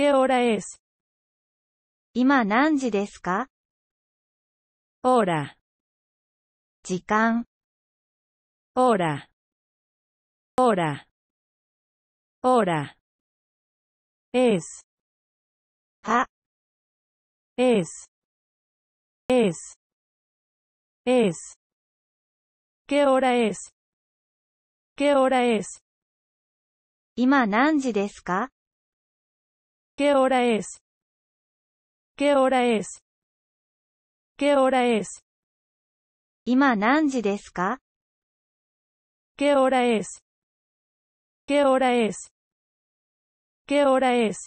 qué hora es? 今何時ですか hora, 時間、hora, hora, hora. Es, は、es, es, es. ¿Qué hora es? ¿Qué hora es? 今何時ですか ¿Qué hora es? ¿Qué hora es? ¿Qué hora es? 今何時ですか ¿Qué hora es? ¿Qué hora es? ¿Qué hora es?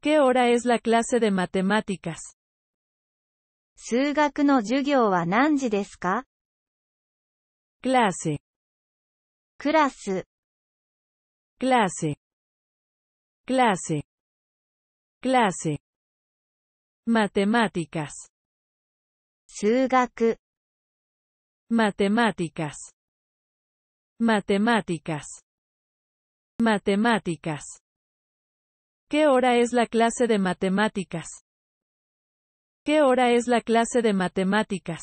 ¿Qué hora es la clase de matemáticas? clase, clase, clase, matemáticas, matemáticas, matemáticas, matemáticas. ¿Qué hora es la clase de matemáticas? ¿Qué hora es la clase de matemáticas?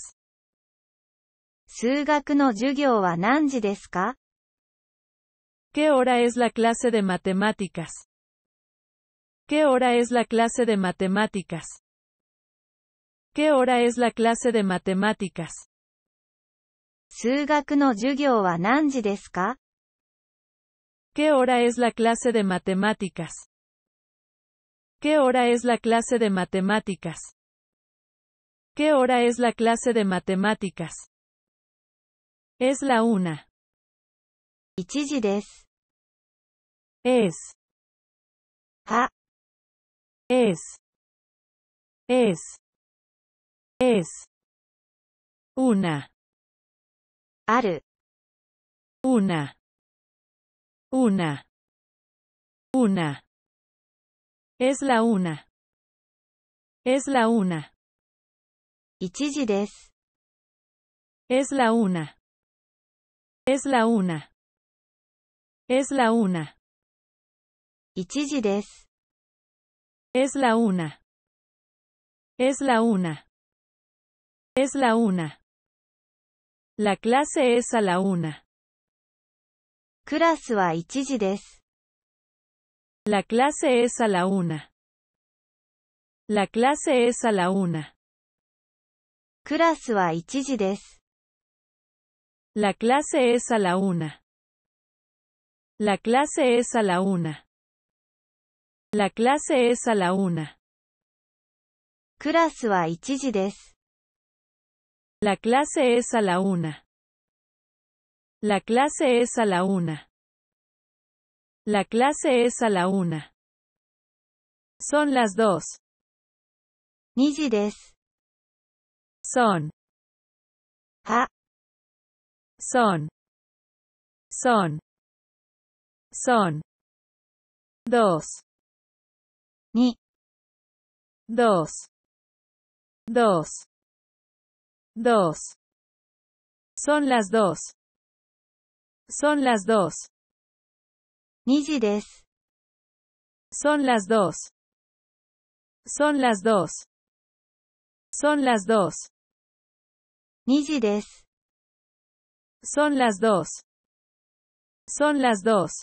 ¿Qué hora es la clase de matemáticas? ¿Qué hora es la clase de matemáticas? ¿Qué hora es la clase de matemáticas? ¿Qué hora es la clase de matemáticas? ¿Qué hora es la clase de matemáticas? ¿Qué hora es la clase de matemáticas? Es la una. Es ah es es es una al una una una es la una es la una ichiji es la una es la una es la una ichiji es la una. Es la una. Es la una. La clase es a la una. y des. La clase es a la una. La clase es a la una. y des. La clase es a la una. La clase es a la una. La clase es a la una. クラスは1 la clase es a la una. La clase es a la una. La clase es a la una. Son las dos. 2 Son. A. Son. Son. Son. Dos ni dos dos dos son las dos. son las dos. 2 son las dos son las dos son las dos 2 son las dos son las dos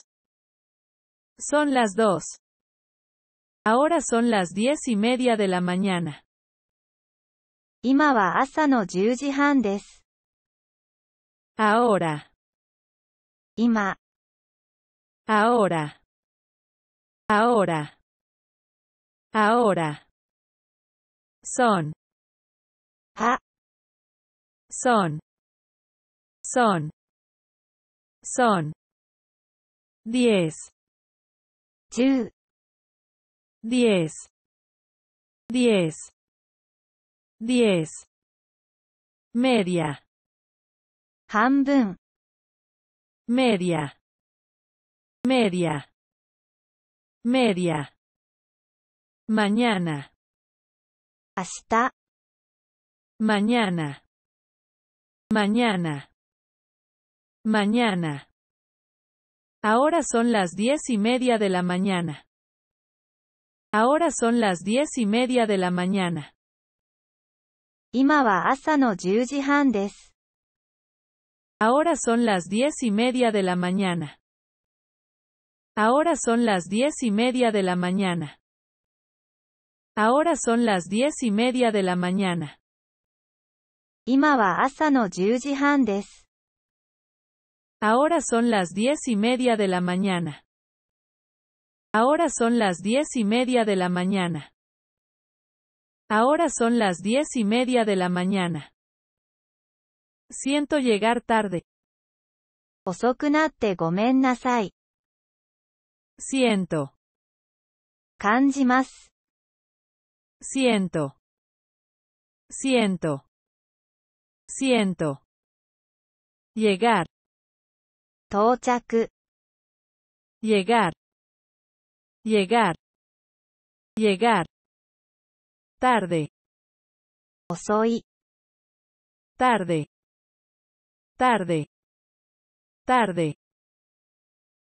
son las dos Ahora son las diez y media de la mañana. Ahora, Ahora. Ahora. Son. ha Son. Son. Son. diez diez, diez, diez, media, hanbun, media, media, media, mañana, hasta, mañana, mañana, mañana. Ahora son las diez y media de la mañana. Ahora son las diez y media de la mañana. Ahora son las diez y media de la mañana. Ahora son las diez y media de la mañana. Ahora son las diez y media de la mañana. Ahora son las diez y media de la mañana. Ahora son las diez y media de la mañana. Ahora son las diez y media de la mañana. Siento llegar tarde. gomen nasai. Siento. Siento. Siento. Siento. Llegar. Llegar llegar, llegar, tarde, soy, tarde, tarde, tarde,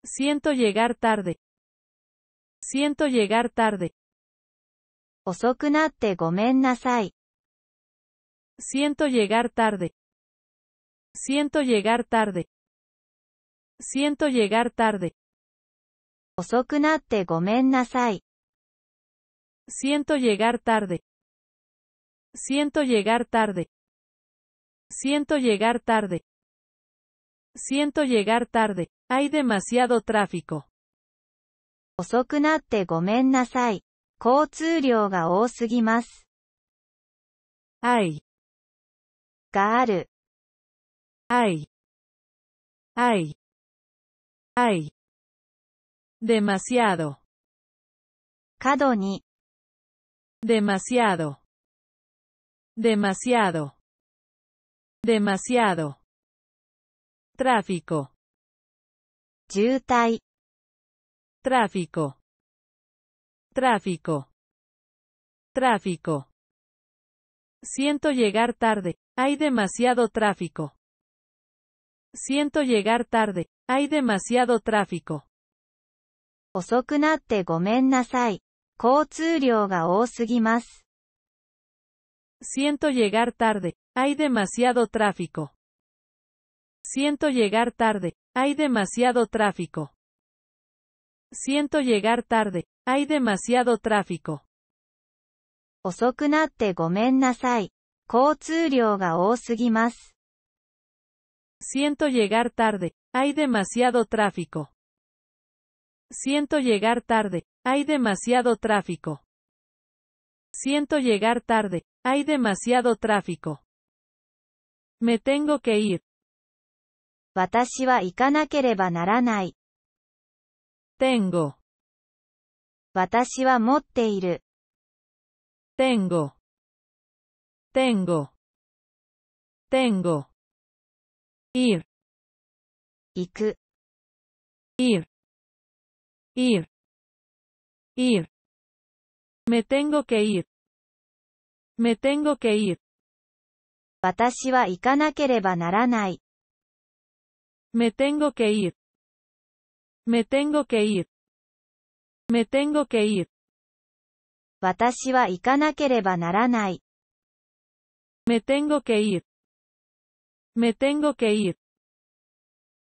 siento llegar tarde, siento llegar tarde, osokunatte gomen nasai, siento llegar tarde, siento llegar tarde, siento llegar tarde. Siento llegar tarde. Siento llegar tarde. Siento llegar tarde. Siento llegar tarde. Hay demasiado tráfico. aru. Ay. Hay. Ay demasiado, ni demasiado, demasiado. demasiado Tráfico, tráfico tráfico, tráfico. Siento llegar tarde, hay demasiado tráfico. Siento llegar tarde, hay demasiado tráfico. 遅くなってごめんなさい。交通量が多すぎます。Siento llegar tarde. Hay demasiado tráfico. Siento llegar tarde. Hay demasiado tráfico. Siento llegar tarde. Hay demasiado tráfico. 遅くなってごめんなさい。交通量が多すぎます。Siento llegar tarde. Hay demasiado tráfico. Siento llegar tarde. Hay demasiado tráfico. Siento llegar tarde. Hay demasiado tráfico. Me tengo que ir. Tengo. Tengo. Tengo. Tengo. Tengo. Ir. Ir ir, ir. Me tengo que ir. Me tengo que ir. Me tengo que ir. Me tengo que ir. Me tengo que ir. Me tengo que ir. Me tengo que ir.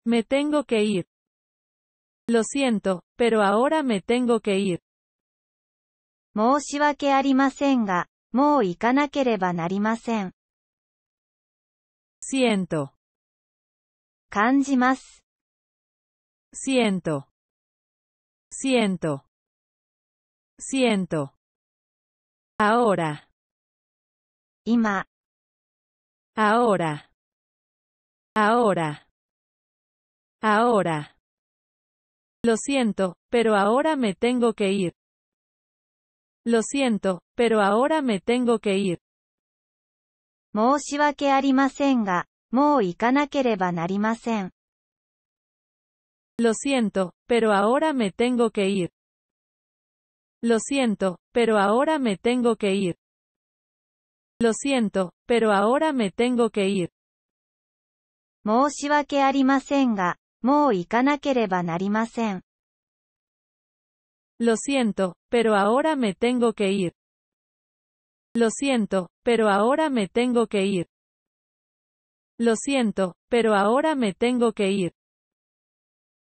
Me tengo que ir. Lo siento, pero ahora me tengo que ir. 申し訳ありませんが、もう行かなければなりません。siento, Siento. siento, siento. Siento. Siento. Ahora, Ahora. ahora, ahora. Lo siento, pero ahora me tengo que ir. Lo siento, pero ahora me tengo que ir. Lo siento, pero ahora me tengo que ir. Lo siento, pero ahora me tengo que ir. Lo siento, pero ahora me tengo que ir. que 申し訳ありませんが、lo siento, pero ahora me tengo que ir. Lo siento, pero ahora me tengo que ir. Lo siento, pero ahora me tengo que ir.